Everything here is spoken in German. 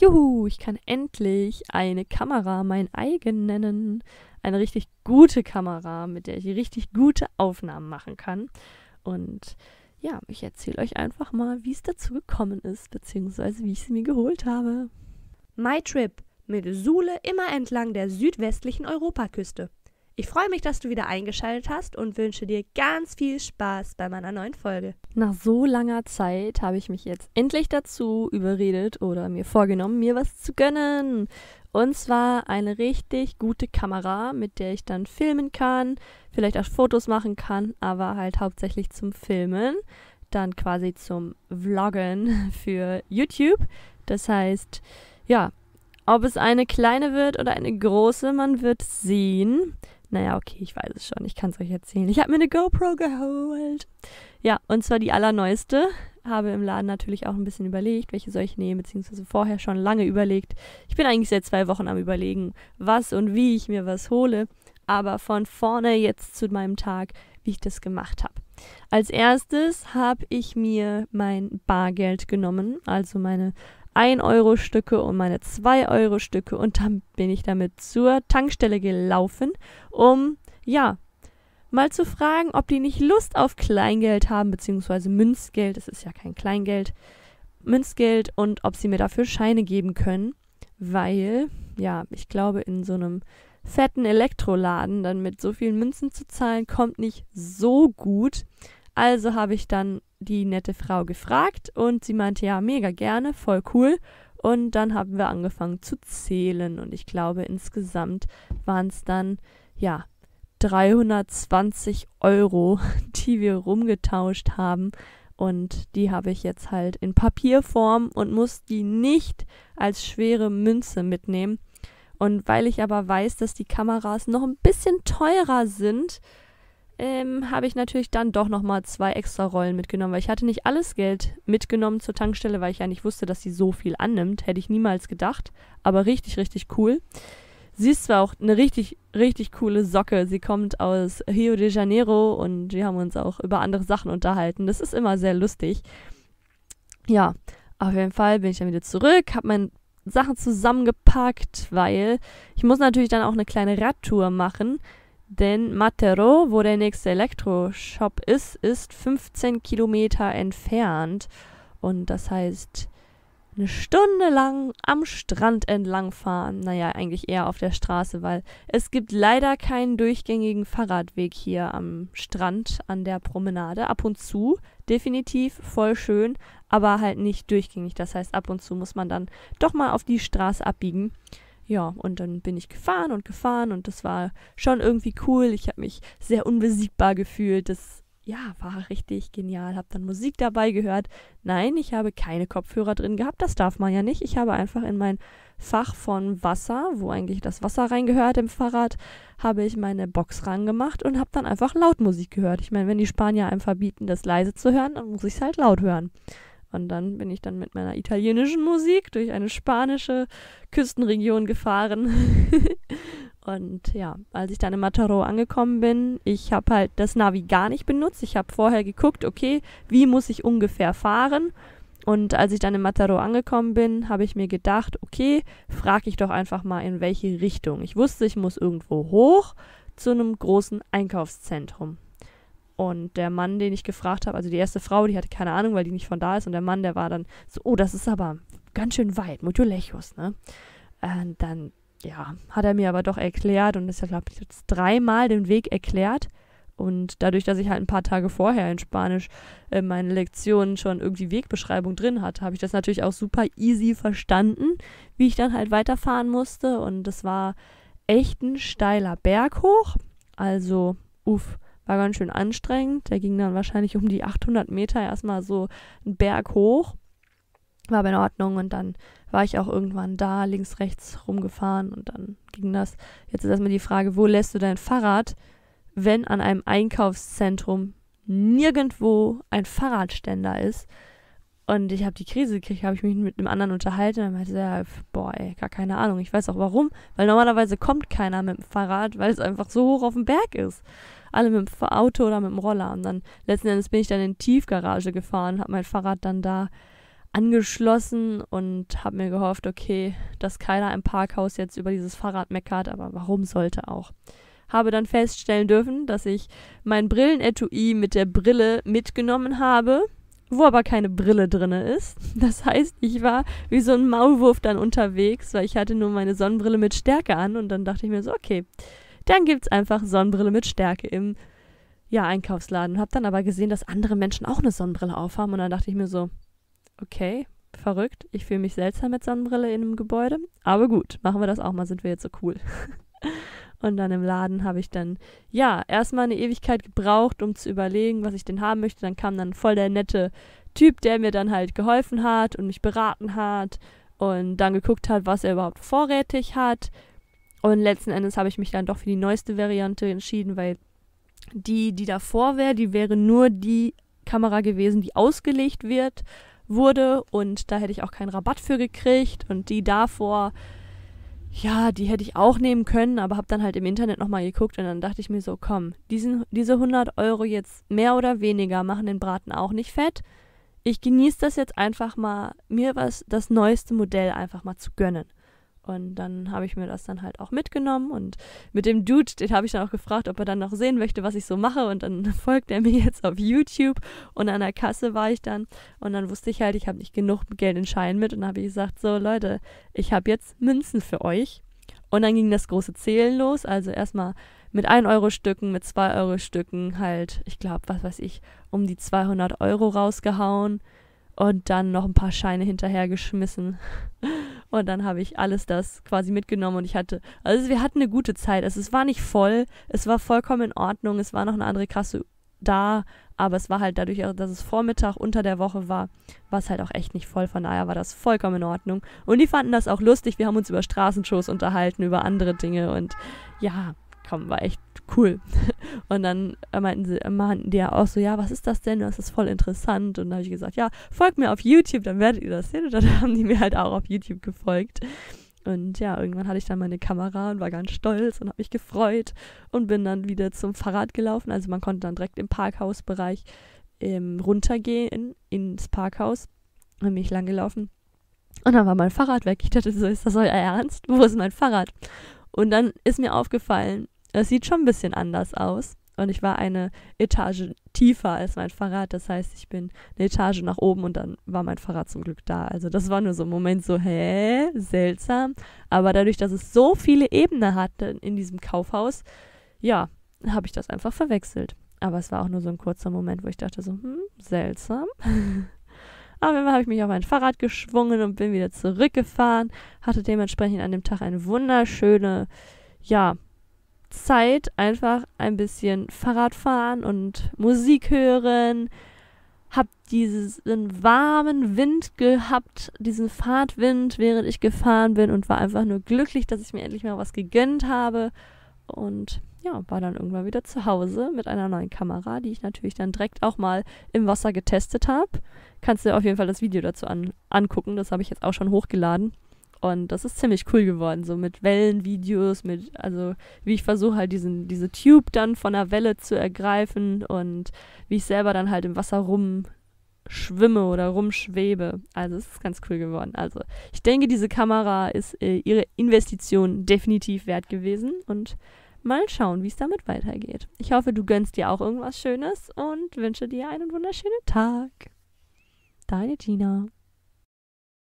Juhu, ich kann endlich eine Kamera mein eigen nennen. Eine richtig gute Kamera, mit der ich richtig gute Aufnahmen machen kann. Und ja, ich erzähle euch einfach mal, wie es dazu gekommen ist, beziehungsweise wie ich sie mir geholt habe. My Trip mit Sule immer entlang der südwestlichen Europaküste. Ich freue mich, dass du wieder eingeschaltet hast und wünsche dir ganz viel Spaß bei meiner neuen Folge. Nach so langer Zeit habe ich mich jetzt endlich dazu überredet oder mir vorgenommen, mir was zu gönnen. Und zwar eine richtig gute Kamera, mit der ich dann filmen kann, vielleicht auch Fotos machen kann, aber halt hauptsächlich zum Filmen, dann quasi zum Vloggen für YouTube. Das heißt, ja, ob es eine kleine wird oder eine große, man wird sehen. Naja, okay, ich weiß es schon. Ich kann es euch erzählen. Ich habe mir eine GoPro geholt. Ja, und zwar die allerneueste. Habe im Laden natürlich auch ein bisschen überlegt, welche soll ich nehmen, beziehungsweise vorher schon lange überlegt. Ich bin eigentlich seit zwei Wochen am Überlegen, was und wie ich mir was hole. Aber von vorne jetzt zu meinem Tag, wie ich das gemacht habe. Als erstes habe ich mir mein Bargeld genommen, also meine 1-Euro-Stücke und meine 2-Euro-Stücke und dann bin ich damit zur Tankstelle gelaufen, um, ja, mal zu fragen, ob die nicht Lust auf Kleingeld haben, beziehungsweise Münzgeld, es ist ja kein Kleingeld, Münzgeld und ob sie mir dafür Scheine geben können, weil, ja, ich glaube, in so einem fetten Elektroladen dann mit so vielen Münzen zu zahlen, kommt nicht so gut. Also habe ich dann die nette Frau gefragt und sie meinte, ja, mega gerne, voll cool. Und dann haben wir angefangen zu zählen und ich glaube, insgesamt waren es dann, ja, 320 Euro, die wir rumgetauscht haben. Und die habe ich jetzt halt in Papierform und muss die nicht als schwere Münze mitnehmen. Und weil ich aber weiß, dass die Kameras noch ein bisschen teurer sind, ähm, habe ich natürlich dann doch nochmal zwei extra Rollen mitgenommen, weil ich hatte nicht alles Geld mitgenommen zur Tankstelle, weil ich ja nicht wusste, dass sie so viel annimmt. Hätte ich niemals gedacht, aber richtig, richtig cool. Sie ist zwar auch eine richtig, richtig coole Socke. Sie kommt aus Rio de Janeiro und wir haben uns auch über andere Sachen unterhalten. Das ist immer sehr lustig. Ja, auf jeden Fall bin ich dann wieder zurück, habe meine Sachen zusammengepackt, weil ich muss natürlich dann auch eine kleine Radtour machen. Denn Matero, wo der nächste Elektroshop ist, ist 15 Kilometer entfernt. Und das heißt, eine Stunde lang am Strand entlangfahren. Naja, eigentlich eher auf der Straße, weil es gibt leider keinen durchgängigen Fahrradweg hier am Strand, an der Promenade. Ab und zu, definitiv, voll schön, aber halt nicht durchgängig. Das heißt, ab und zu muss man dann doch mal auf die Straße abbiegen ja, und dann bin ich gefahren und gefahren und das war schon irgendwie cool. Ich habe mich sehr unbesiegbar gefühlt. Das ja, war richtig genial. Habe dann Musik dabei gehört. Nein, ich habe keine Kopfhörer drin gehabt. Das darf man ja nicht. Ich habe einfach in mein Fach von Wasser, wo eigentlich das Wasser reingehört im Fahrrad, habe ich meine Box rangemacht und habe dann einfach laut Musik gehört. Ich meine, wenn die Spanier einem verbieten, das leise zu hören, dann muss ich es halt laut hören. Und dann bin ich dann mit meiner italienischen Musik durch eine spanische Küstenregion gefahren. Und ja, als ich dann in Mataró angekommen bin, ich habe halt das Navi gar nicht benutzt. Ich habe vorher geguckt, okay, wie muss ich ungefähr fahren? Und als ich dann in Mataró angekommen bin, habe ich mir gedacht, okay, frage ich doch einfach mal, in welche Richtung. Ich wusste, ich muss irgendwo hoch zu einem großen Einkaufszentrum. Und der Mann, den ich gefragt habe, also die erste Frau, die hatte keine Ahnung, weil die nicht von da ist. Und der Mann, der war dann so, oh, das ist aber ganz schön weit, Mucho Lechos, ne? Und dann, ja, hat er mir aber doch erklärt und ist ja, glaube ich, jetzt dreimal den Weg erklärt. Und dadurch, dass ich halt ein paar Tage vorher in Spanisch äh, meine Lektionen schon irgendwie Wegbeschreibung drin hatte, habe ich das natürlich auch super easy verstanden, wie ich dann halt weiterfahren musste. Und es war echt ein steiler Berg hoch. Also, uff, war ganz schön anstrengend. Der ging dann wahrscheinlich um die 800 Meter erstmal so einen Berg hoch. War aber in Ordnung und dann war ich auch irgendwann da, links, rechts rumgefahren und dann ging das. Jetzt ist erstmal die Frage, wo lässt du dein Fahrrad, wenn an einem Einkaufszentrum nirgendwo ein Fahrradständer ist? Und ich habe die Krise gekriegt, habe ich mich mit einem anderen unterhalten und dann meinte er, boah, ey, gar keine Ahnung. Ich weiß auch warum, weil normalerweise kommt keiner mit dem Fahrrad, weil es einfach so hoch auf dem Berg ist. Alle mit dem Auto oder mit dem Roller. Und dann letzten Endes bin ich dann in die Tiefgarage gefahren, habe mein Fahrrad dann da angeschlossen und habe mir gehofft, okay, dass keiner im Parkhaus jetzt über dieses Fahrrad meckert, aber warum sollte auch? Habe dann feststellen dürfen, dass ich mein Brillenetui mit der Brille mitgenommen habe wo aber keine Brille drinne ist. Das heißt, ich war wie so ein Maulwurf dann unterwegs, weil ich hatte nur meine Sonnenbrille mit Stärke an und dann dachte ich mir so, okay, dann gibt's einfach Sonnenbrille mit Stärke im ja, Einkaufsladen. Hab dann aber gesehen, dass andere Menschen auch eine Sonnenbrille aufhaben und dann dachte ich mir so, okay, verrückt, ich fühle mich seltsam mit Sonnenbrille in einem Gebäude, aber gut, machen wir das auch mal, sind wir jetzt so cool. Und dann im Laden habe ich dann, ja, erstmal eine Ewigkeit gebraucht, um zu überlegen, was ich denn haben möchte. Dann kam dann voll der nette Typ, der mir dann halt geholfen hat und mich beraten hat und dann geguckt hat, was er überhaupt vorrätig hat. Und letzten Endes habe ich mich dann doch für die neueste Variante entschieden, weil die, die davor wäre, die wäre nur die Kamera gewesen, die ausgelegt wird, wurde und da hätte ich auch keinen Rabatt für gekriegt und die davor ja, die hätte ich auch nehmen können, aber habe dann halt im Internet nochmal geguckt und dann dachte ich mir so, komm, diesen, diese 100 Euro jetzt mehr oder weniger machen den Braten auch nicht fett. Ich genieße das jetzt einfach mal, mir was das neueste Modell einfach mal zu gönnen. Und dann habe ich mir das dann halt auch mitgenommen und mit dem Dude, den habe ich dann auch gefragt, ob er dann noch sehen möchte, was ich so mache. Und dann folgt er mir jetzt auf YouTube und an der Kasse war ich dann. Und dann wusste ich halt, ich habe nicht genug Geld in Scheinen mit. Und dann habe ich gesagt, so Leute, ich habe jetzt Münzen für euch. Und dann ging das große Zählen los. Also erstmal mit 1-Euro-Stücken, mit 2-Euro-Stücken halt, ich glaube, was weiß ich, um die 200 Euro rausgehauen und dann noch ein paar Scheine hinterher geschmissen. Und dann habe ich alles das quasi mitgenommen und ich hatte, also wir hatten eine gute Zeit. Also es war nicht voll, es war vollkommen in Ordnung, es war noch eine andere Kasse da, aber es war halt dadurch, dass es Vormittag unter der Woche war, war es halt auch echt nicht voll. Von daher war das vollkommen in Ordnung. Und die fanden das auch lustig. Wir haben uns über Straßenshows unterhalten, über andere Dinge und ja, komm, war echt cool. Und dann äh, meinten, sie, äh, meinten die ja auch so, ja, was ist das denn? Das ist voll interessant. Und da habe ich gesagt, ja, folgt mir auf YouTube, dann werdet ihr das sehen. Und dann haben die mir halt auch auf YouTube gefolgt. Und ja, irgendwann hatte ich dann meine Kamera und war ganz stolz und habe mich gefreut und bin dann wieder zum Fahrrad gelaufen. Also man konnte dann direkt im Parkhausbereich ähm, runtergehen ins Parkhaus. Dann bin ich Und dann war mein Fahrrad weg. Ich dachte, so ist das euer Ernst? Wo ist mein Fahrrad? Und dann ist mir aufgefallen, das sieht schon ein bisschen anders aus. Und ich war eine Etage tiefer als mein Fahrrad. Das heißt, ich bin eine Etage nach oben und dann war mein Fahrrad zum Glück da. Also das war nur so ein Moment so, hä, seltsam. Aber dadurch, dass es so viele Ebenen hatte in diesem Kaufhaus, ja, habe ich das einfach verwechselt. Aber es war auch nur so ein kurzer Moment, wo ich dachte so, hm, seltsam. Aber immer habe ich mich auf mein Fahrrad geschwungen und bin wieder zurückgefahren, hatte dementsprechend an dem Tag eine wunderschöne, ja, Zeit einfach ein bisschen Fahrrad fahren und Musik hören. Hab diesen warmen Wind gehabt, diesen Fahrtwind, während ich gefahren bin und war einfach nur glücklich, dass ich mir endlich mal was gegönnt habe. Und ja, war dann irgendwann wieder zu Hause mit einer neuen Kamera, die ich natürlich dann direkt auch mal im Wasser getestet habe. Kannst du auf jeden Fall das Video dazu an angucken, das habe ich jetzt auch schon hochgeladen. Und das ist ziemlich cool geworden, so mit Wellenvideos, mit, also wie ich versuche halt diesen, diese Tube dann von der Welle zu ergreifen und wie ich selber dann halt im Wasser rumschwimme oder rumschwebe. Also es ist ganz cool geworden. Also ich denke, diese Kamera ist äh, ihre Investition definitiv wert gewesen und mal schauen, wie es damit weitergeht. Ich hoffe, du gönnst dir auch irgendwas Schönes und wünsche dir einen wunderschönen Tag. Deine Gina.